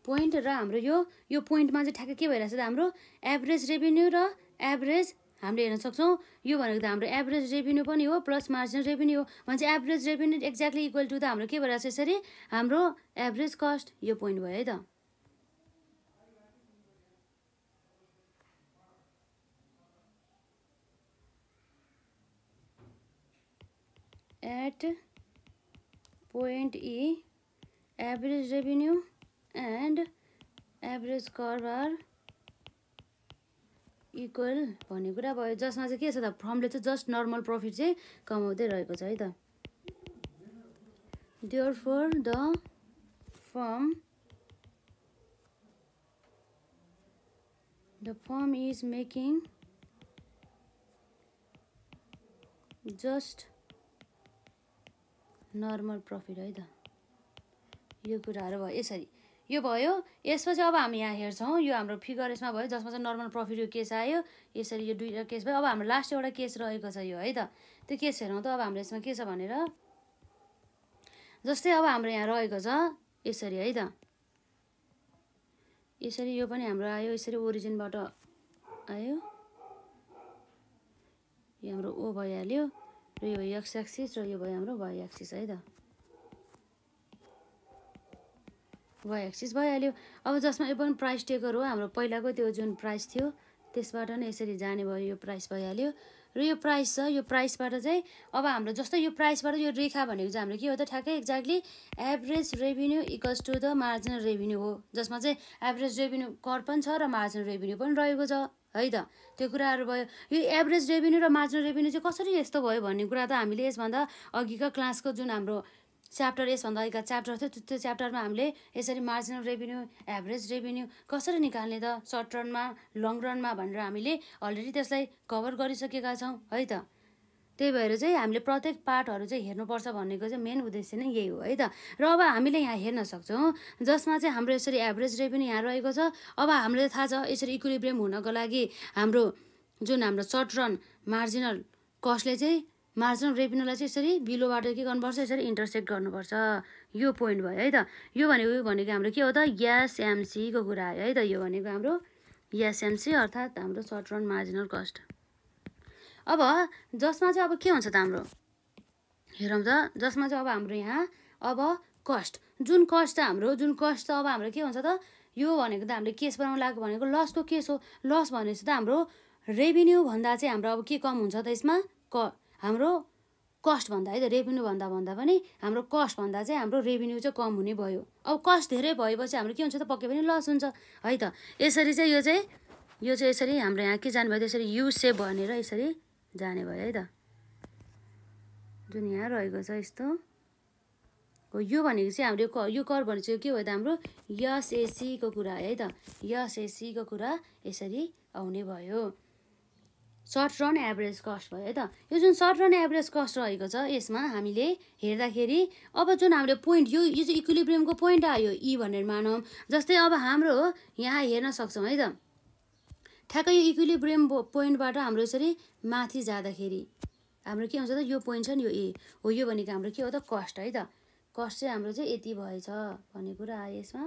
पोइन्ट र हाम्रो यो यो पोइन्टमा चाहिँ ठ्याक्कै के भइरहेछ त हाम्रो एभरेज रेभेन्यू र एभरेज हामीले हेर्न सक्छौँ यो भनेको त हाम्रो एभरेज रेभेन्यू पनि हो प्लस मार्जिनल रेभेन्यू हो भने चाहिँ average revenue exactly equal to त हाम्रो के भइरहेछ यसरी हाम्रो एभरेज कस्ट यो पोइन्ट भयो है त at point E average revenue and average curve are equal भन्ने कुरा भयो जसमा चाहिँ के छ त फर्मले चाहिँ जस्ट नर्मल प्रफिट चाहिँ कमाउँदै रहेको छ है त therefore the firm the firm is making just normal profit है त यो कुराहरू भयो यसरी यो भयो यसपछि अब हामी यहाँ हेर्छौँ यो हाम्रो फिगर यसमा भयो जसमा चाहिँ नर्मल प्रफिट यो केस आयो यसरी यो दुईवटा केस भयो अब हाम्रो लास्ट एउटा केस रहेको छ यो है त त्यो केस हेरौँ त अब हाम्रो यसमा के छ भनेर जस्तै अब हाम्रो यहाँ रहेको छ यसरी है त यसरी यो पनि हाम्रो आयो यसरी ओरिजिनबाट आयो यो हाम्रो ओ भइहाल्यो र यो भयो एक्स एक्सिस र यो भयो हाम्रो वाइ एक्सिस है त भयो एक्सिस भइहाल्यो अब जसमा यो पनि प्राइस टेकर हो हाम्रो पहिलाको त्यो जुन प्राइस थियो त्यसबाट नै यसरी जाने भयो यो प्राइस भइहाल्यो र यो प्राइस छ यो प्राइसबाट चाहिँ अब हाम्रो जस्तै यो प्राइसबाट यो रेखा भनेको चाहिँ हाम्रो के हो त ठ्याक्कै exactly average revenue equals to the marginal revenue हो जसमा चाहिँ एभरेज रेभिन्यू कर पनि छ र मार्जिनल रेभिन्यू पनि रहेको छ है त त्यो कुराहरू भयो यो एभरेज रेभिन्यू र मार्जिनल रेभिन्यू चाहिँ कसरी यस्तो भयो भन्ने कुरा त हामीले यसभन्दा अघिको क्लासको जुन हाम्रो च्याप्टर यसभन्दा अघिका च्याप्टर थियो त्यो च्याप्टरमा हामीले यसरी मार्जिनल रेभिन्यू एभरेज रेभिन्यू कसरी निकाल्ने त सर्ट रनमा लङ रनमा भनेर हामीले अलरेडी त्यसलाई कभर गरिसकेका छौँ है त त्यही भएर चाहिँ हामीले प्रत्येक पार्टहरू चाहिँ हेर्नुपर्छ भनेको चाहिँ मेन उद्देश्य नै यही हो है त र अब हामीले यहाँ हेर्न सक्छौँ जसमा चाहिँ हाम्रो यसरी एभरेज रेभिन्यू यहाँ रहेको छ अब हामीलाई थाहा छ यसरी इक्विलिब्रियम हुनको लागि हाम्रो जुन हाम्रो सर्ट रन मार्जिनल कस्टले चाहिँ मार्जिन रेभिन्यूलाई चाहिँ यसरी बिलोबाट के गर्नुपर्छ यसरी इन्टरसेक्ट गर्नुपर्छ यो पोइन्ट भयो है त यो भनेको यो भनेको हाम्रो के हो त एमसीको कुरा आयो है त यो भनेको हाम्रो एमसी अर्थात् हाम्रो सर्ट रन मार्जिनल कस्ट अब जसमा चाहिँ अब के हुन्छ त हाम्रो हेरौँ त जसमा चाहिँ अब हाम्रो यहाँ अब कस्ट जुन कस्ट हाम्रो जुन कस्ट अब हाम्रो के हुन्छ त यो भनेको त हामीले केस बनाउनु लागेको भनेको लसको केस हो लस भनेपछि त हाम्रो रेभिन्यू भन्दा चाहिँ हाम्रो अब के कम हुन्छ त यसमा क हाम्रो कस्ट भन्दा है त रेभेन्यू भन्दा भन्दा पनि हाम्रो कस्ट भन्दा चाहिँ हाम्रो रेभेन्यू चाहिँ कम हुने भयो अब कस्ट धेरै भएपछि हाम्रो के हुन्छ त पक्कै पनि लस हुन्छ है त यसरी चाहिँ यो चाहिँ यो चाहिँ यसरी हाम्रो यहाँ के जानुभयो भयो यसरी यु भनेर यसरी जाने भयो है त जुन यहाँ रहेको छ यस्तो हो यो भनेको चाहिँ हाम्रो यो यो कर भने चाहिँ के भयो त हाम्रो यसएसीको कुरा है त यसएसीको कुरा यसरी आउने भयो सर्ट रन एभरेज कस्ट भयो है त यो जुन सर्ट रन एभरेज कस्ट रहेको छ यसमा हामीले हेर्दाखेरि अब जुन हाम्रो पोइन्ट यो यो चाहिँ इक्विलिब्रियमको पोइन्ट आयो ई e भनेर मानौँ जस्तै अब हाम्रो यहाँ हेर्न सक्छौँ है त ठ्याक्कै यो इक्विलिब्रियम पोइन्टबाट हाम्रो यसरी माथि जाँदाखेरि हाम्रो के हुन्छ त यो पोइन्ट छ नि यो ए e हो यो भनेको हाम्रो के हो त कस्ट है त कस्ट चाहिँ हाम्रो चाहिँ यति भएछ भन्ने कुरा आयो यसमा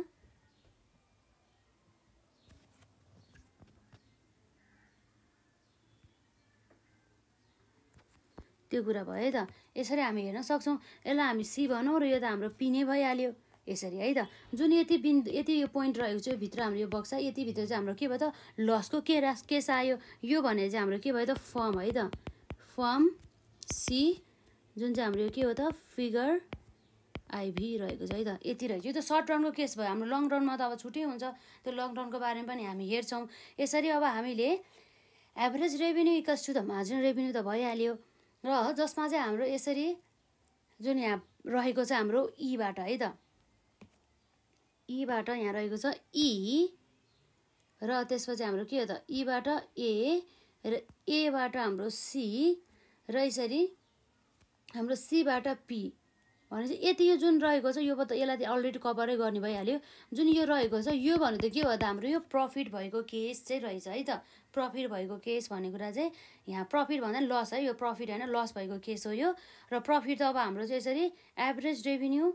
त्यो कुरा भयो है त यसरी हामी हेर्न सक्छौँ यसलाई हामी सी भनौँ र यो त हाम्रो पिने भइहाल्यो यसरी है त जुन यति बिन्दु यति यो पोइन्ट रहेको छ भित्र हाम्रो यो बक्सा यतिभित्र चाहिँ हाम्रो के भयो त लसको के रास केस आयो यो भने चाहिँ हाम्रो के भयो त फर्म है त फर्म सी जुन चाहिँ हाम्रो यो के हो त फिगर आइभी रहेको छ है त यति रहेछ यो त सर्ट रनको केस भयो हाम्रो लङ रनमा त अब छुट्टै हुन्छ त्यो लङ रनको बारेमा पनि हामी हेर्छौँ यसरी अब हामीले average revenue equals to the marginal revenue त भइहाल्यो र जसमा चाहिँ हाम्रो यसरी जुन यहाँ रहेको छ हाम्रो ईबाट है त ईबाट यहाँ रहेको छ ई र त्यसपछि हाम्रो के हो त ईबाट ए र एबाट हाम्रो सी र यसरी हाम्रो सीबाट पी भनेपछि यति यो जुन रहेको छ यो त यसलाई अलरेडी कभरै गर्ने भइहाल्यो जुन यो रहेको छ यो भनेको त के हो त हाम्रो यो प्रफिट भएको केस चाहिँ रहेछ है त प्रफिट भएको केस भन्ने कुरा चाहिँ यहाँ प्रफिट भन्दा लस है यो प्रफिट होइन लस भएको केस हो यो र प्रफिट त अब हाम्रो चाहिँ यसरी एभरेज रेभिन्यू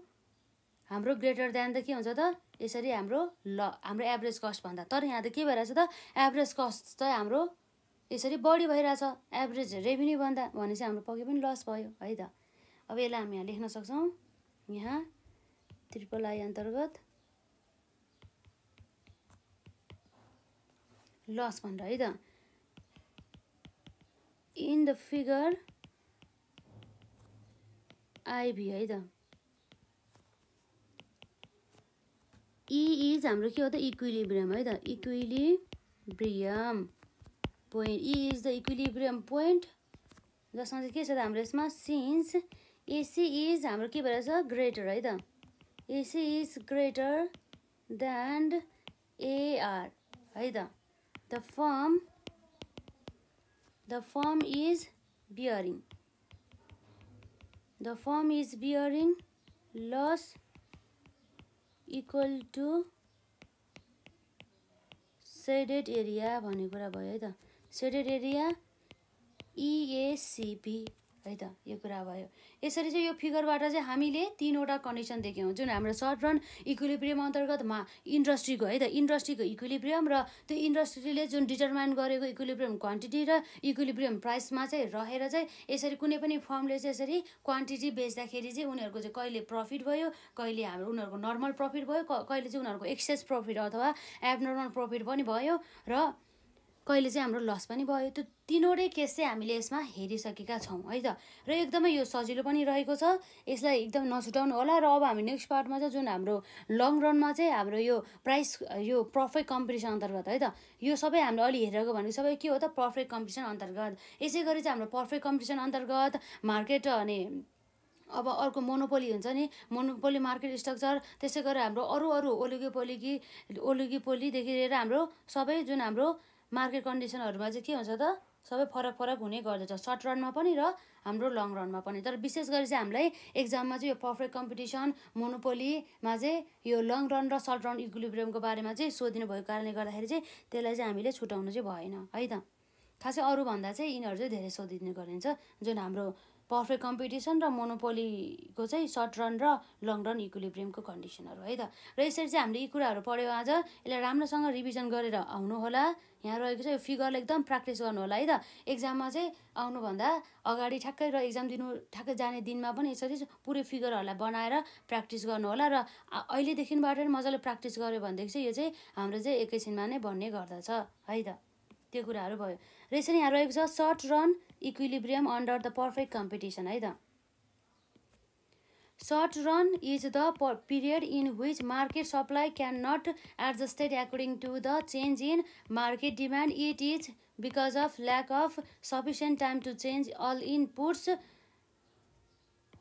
हाम्रो ग्रेटर देन त के हुन्छ त यसरी हाम्रो ल हाम्रो एभरेज कस्ट भन्दा तर यहाँ त के भइरहेछ त एभरेज कस्ट चाहिँ हाम्रो यसरी बढी भइरहेछ एभरेज रेभिन्यू भन्दा भने चाहिँ हाम्रो पक्कै पनि लस भयो है त अब यसलाई हामी यहाँ लेख्न सक्छौँ यहाँ त्रिपल आई अन्तर्गत लस भनेर है त इन द फिगर आइभी है त इज e हाम्रो के हो त इक्विलिब्रियम है त equilibrium point E is the equilibrium point जसमा चाहिँ के छ त हाम्रो यसमा सिन्स एसी इज हाम्रो के भएर छ ग्रेटर है त AC is greater than AR है त the firm the firm is bearing the firm is bearing loss equal to shaded area भन्ने कुरा भयो है त सेडेड एरिया इएसिपी है त यो कुरा भयो यसरी चाहिँ यो फिगरबाट चाहिँ हामीले तिनवटा कन्डिसन देख्यौँ जुन हाम्रो सर्ट रन अन्तर्गत मा इन्डस्ट्रीको है त इन्डस्ट्रीको इक्विलिब्रियम र त्यो इन्डस्ट्रीले जुन डिटर्माइन गरेको इक्विलिब्रियम क्वान्टिटी र इक्विलिब्रियम प्राइसमा चाहिँ रहेर चाहिँ यसरी कुनै पनि फर्मले चाहिँ यसरी क्वान्टिटी बेच्दाखेरि चाहिँ उनीहरूको चाहिँ कहिले प्रफिट भयो कहिले हाम्रो उनीहरूको नर्मल प्रफिट भयो कहिले चाहिँ उनीहरूको एक्सेस प्रफिट अथवा एबनर्मल प्रफिट पनि भयो र कहिले चाहिँ हाम्रो लस पनि भयो त्यो तिनवटै केस चाहिँ हामीले यसमा हेरिसकेका छौँ है त र एकदमै यो सजिलो पनि रहेको छ यसलाई एकदम नछुटाउनु होला र अब हामी नेक्स्ट पार्टमा चाहिँ जुन हाम्रो लङ रनमा चाहिँ हाम्रो यो प्राइस यो प्रफेक्ट कम्पिटिसन अन्तर्गत है त यो सबै हामीले अलि हेरेको भनेको सबै के हो त पर्फेक्ट कम्पिटिसन अन्तर्गत यसै गरी चाहिँ हाम्रो पर्फेक्ट कम्पिटिसन अन्तर्गत मार्केट अनि अब अर्को मोनोपोली हुन्छ नि मोनोपोली मार्केट स्ट्रक्चर त्यसै गरेर हाम्रो अरू अरू ओलिगोपोली ओलुगी पोलीदेखि लिएर हाम्रो सबै जुन हाम्रो मार्केट कन्डिसनहरूमा चाहिँ के हुन्छ त सबै फरक फरक हुने गर्दछ सर्ट रनमा पनि र हाम्रो लङ रनमा पनि तर विशेष गरी चाहिँ हामीलाई एक्जाममा चाहिँ यो पर्फेक्ट कम्पिटिसन मोनोपोलीमा चाहिँ यो लङ रन र सर्ट रन इक्विलिब्रियमको बारेमा चाहिँ सोधिनु भएको कारणले गर्दाखेरि चाहिँ त्यसलाई चाहिँ हामीले छुट्याउनु चाहिँ भएन है त खासै अरूभन्दा चाहिँ यिनीहरू चाहिँ धेरै सोधिदिनु गरिन्छ जुन हाम्रो पर्फेक्ट कम्पिटिसन र मोनोपोलीको चाहिँ सर्ट रन र लङ रन इक्विलिब्रियमको कन्डिसनहरू है त र यसरी चाहिँ हामीले यी कुराहरू पढ्यो आज यसलाई राम्रोसँग रिभिजन गरेर आउनुहोला यहाँ रहेको छ यो फिगरलाई एकदम प्र्याक्टिस होला है त एक्जाममा चाहिँ आउनुभन्दा अगाडि ठ्याक्कै र एक्जाम दिनु ठ्याक्कै जाने दिनमा पनि यसरी पुरै फिगरहरूलाई बनाएर प्र्याक्टिस होला र अहिलेदेखिबाट नै मजाले प्र्याक्टिस गऱ्यो भनेदेखि चाहिँ यो चाहिँ हाम्रो चाहिँ एकैछिनमा नै भन्ने गर्दछ है त त्यो कुराहरू भयो र यसरी यहाँ रहेको छ short run equilibrium under the perfect competition है त short run is the period in which market supply can not adjusted according to the change in market demand it is because of lack of sufficient time to change all inputs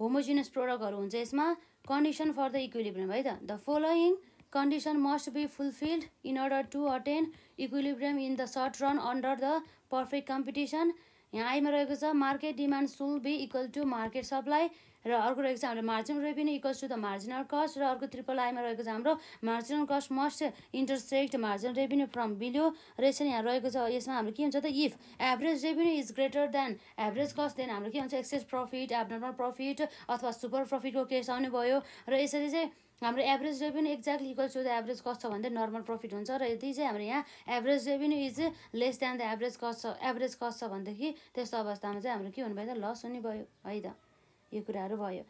homogeneous प्रोडक्टहरू हुन्छ यसमा condition for the equilibrium है त the following condition must be fulfilled in order to attain equilibrium in the short run under the perfect competition यहाँ आइमा रहेको छ market demand should be equal to market supply र अर्को रहेको छ हाम्रो marginal revenue equal to the marginal cost र अर्को ट्रिपल आइमा रहेको छ हाम्रो marginal cost must intersect marginal revenue from below र यसरी यहाँ रहेको छ यसमा हाम्रो के हुन्छ त if average revenue is greater than average cost then हाम्रो के हुन्छ एक्सेस प्रफिट एबनर्मल प्रफिट अथवा सुपर प्रफिटको केस आउने भयो र यसरी चाहिँ हाम्रो average revenue exactly equal to the average cost छ भने नर्मल प्रफिट हुन्छ र यदि चाहिँ हाम्रो यहाँ average revenue is less than the average cost छ एभरेज कस्ट छ भनेदेखि त्यस्तो अवस्थामा चाहिँ हाम्रो के हुनुभयो त लस हुने भयो है त यो कुराहरू भयो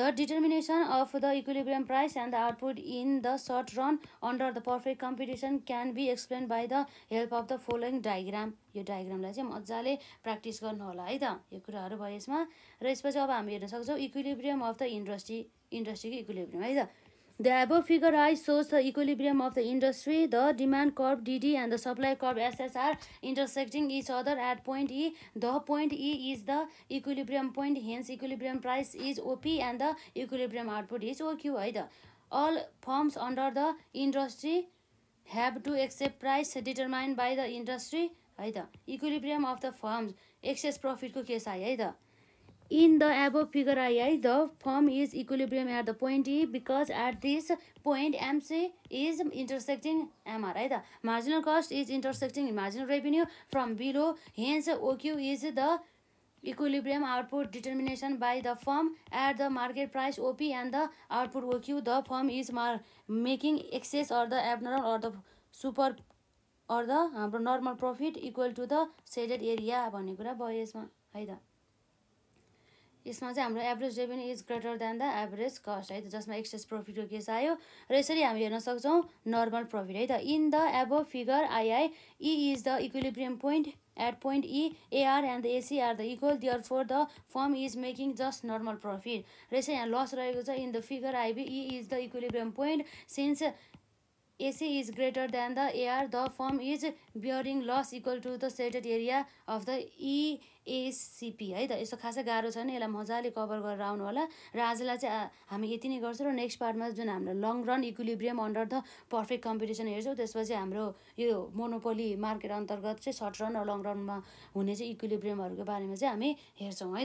the determination of the equilibrium price and the output in the short run under the perfect competition can be explain by the help of the following diagram यो डायग्रामलाई चाहिँ मजाले प्र्याक्टिस गर्नु होला है त यो कुराहरू भयो यसमा र यसपछि अब हामी हेर्न सक्छौँ इक्विलिब्रियम अफ द इन्डस्ट्री इन्डस्ट्रीको इक्विलिब्रियम है त The above figure I shows the equilibrium of the industry. The demand curve DD and the supply curve SS are intersecting each other at point E. The point E is the equilibrium point. Hence, equilibrium price is OP and the equilibrium output is OQ. Either. All firms under the industry have to accept price determined by the industry. है Equilibrium of the firms. Excess profit ko case आयो है in the above figure ii the firm is equilibrium at the point e because at this point mc is intersecting mr right marginal cost is intersecting marginal revenue from below hence oq is the equilibrium output determination by the firm at the market price op and the output oq the firm is making excess or the abnormal or the super or the हाम्रो normal profit equal to the shaded area. भन्ने यसमा चाहिँ हाम्रो average revenue is greater than the average cost है त जसमा access प्रफिटको case आयो र यसरी हामी हेर्न सक्छौँ नर्मल प्रफिट है त in the above figure II E is the equilibrium point at point E AR and the AC are the equal therefore the firm is making just normal profit र यसरी यहाँ loss रहेको छ in the figure IB E is the equilibrium point since AC is greater than the AR the firm is bearing loss equal to the shaded area of the ESCP है त यस्तो खासै गाह्रो छैन यसलाई मजाले कभर गरेर आउनु होला र आजलाई चाहिँ हामी यति नै गर्छौँ र नेक्स्ट पार्टमा जुन हाम्रो long run equilibrium under the perfect competition हेर्छौँ त्यसपछि हाम्रो यो मोनोपोली मार्केट अन्तर्गत चाहिँ सर्ट रन र लङ रनमा हुने चाहिँ इक्विलिब्रियमहरूको बारेमा चाहिँ हामी हेर्छौँ है